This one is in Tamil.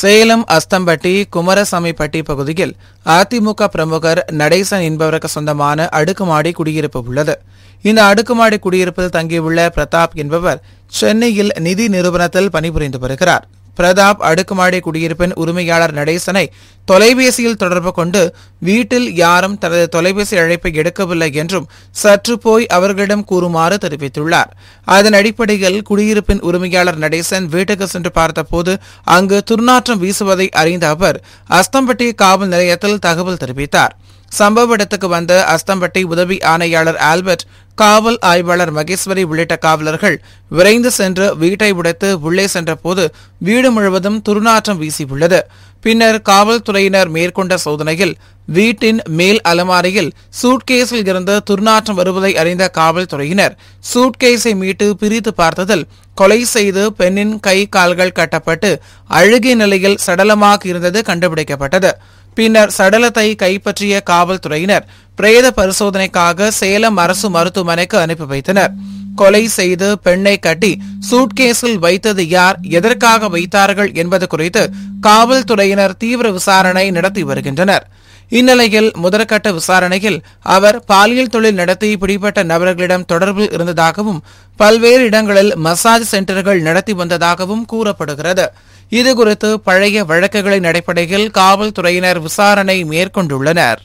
சேலம் அஸ்தம்பட்டி குமரசாமிப்பட்டி பகுதியில் அதிமுக பிரமுகர் நடேசன் என்பவருக்கு சொந்தமான அடுக்குமாடி குடியிருப்பு உள்ளது இந்த அடுக்குமாடி குடியிருப்பில் தங்கியுள்ள பிரதாப் என்பவர் சென்னையில் நிதி நிறுவனத்தில் பணிபுரிந்து வருகிறார் பிரதாப் அடுக்குமாடி குடியிருப்பின் உரிமையாளர் நடேசனை தொலைபேசியில் தொடர்பு கொண்டு வீட்டில் யாரும் தனது தொலைபேசி அழைப்பை எடுக்கவில்லை என்றும் சற்று போய் அவர்களிடம் கூறுமாறு தெரிவித்துள்ளார் அதன் அடிப்படையில் குடியிருப்பின் உரிமையாளர் நடேசன் வீட்டுக்கு சென்று பார்த்தபோது அங்கு துர்நாற்றம் வீசுவதை அறிந்த அவர் அஸ்தம்பட்டி காவல் நிலையத்தில் தகவல் தெரிவித்தார் சம்பவ இடத்துக்கு வந்த அஸ்தம்பட்டி உதவி ஆணையாளர் ஆல்பர்ட் காவல் ஆய்வாளர் மகேஸ்வரி உள்ளிட்ட காவலர்கள் விரைந்து சென்று வீட்டை உடைத்து உள்ளே சென்றபோது வீடு முழுவதும் துர்நாற்றம் வீசியுள்ளது பின்னர் காவல்துறையினர் மேற்கொண்ட சோதனையில் வீட்டின் மேல் அலமாரியில் சூட்கேஸில் இருந்து துர்நாற்றம் வருவதை அறிந்த காவல்துறையினர் சூட்கேஸை மீட்டு பிரித்து பார்த்ததில் கொலை செய்து பெண்ணின் கை கால்கள் கட்டப்பட்டு அழுகிய நிலையில் சடலமாக இருந்தது கண்டுபிடிக்கப்பட்டது பின்னர் சடலத்தை கைப்பற்றிய காவல்துறையினர் பிரேத பரிசோதனைக்காக சேலம் அரசு மருத்துவமனைக்கு அனுப்பி வைத்தனர் கொலை செய்து பெண்ணை கட்டி சூட்கேஸில் வைத்தது யார் எதற்காக வைத்தார்கள் என்பது குறித்து காவல்துறையினர் தீவிர விசாரணை நடத்தி வருகின்றனர் இந்நிலையில் முதற்கட்ட விசாரணையில் அவர் பாலியல் தொழில் நடத்தி பிடிபட்ட நபர்களிடம் தொடர்பில் இருந்ததாகவும் பல்வேறு இடங்களில் மசாஜ் சென்டர்கள் நடத்தி வந்ததாகவும் கூறப்படுகிறது இதுகுறித்து பழைய வழக்குகளின் அடிப்படையில் காவல்துறையினர் விசாரணை மேற்கொண்டுள்ளனர்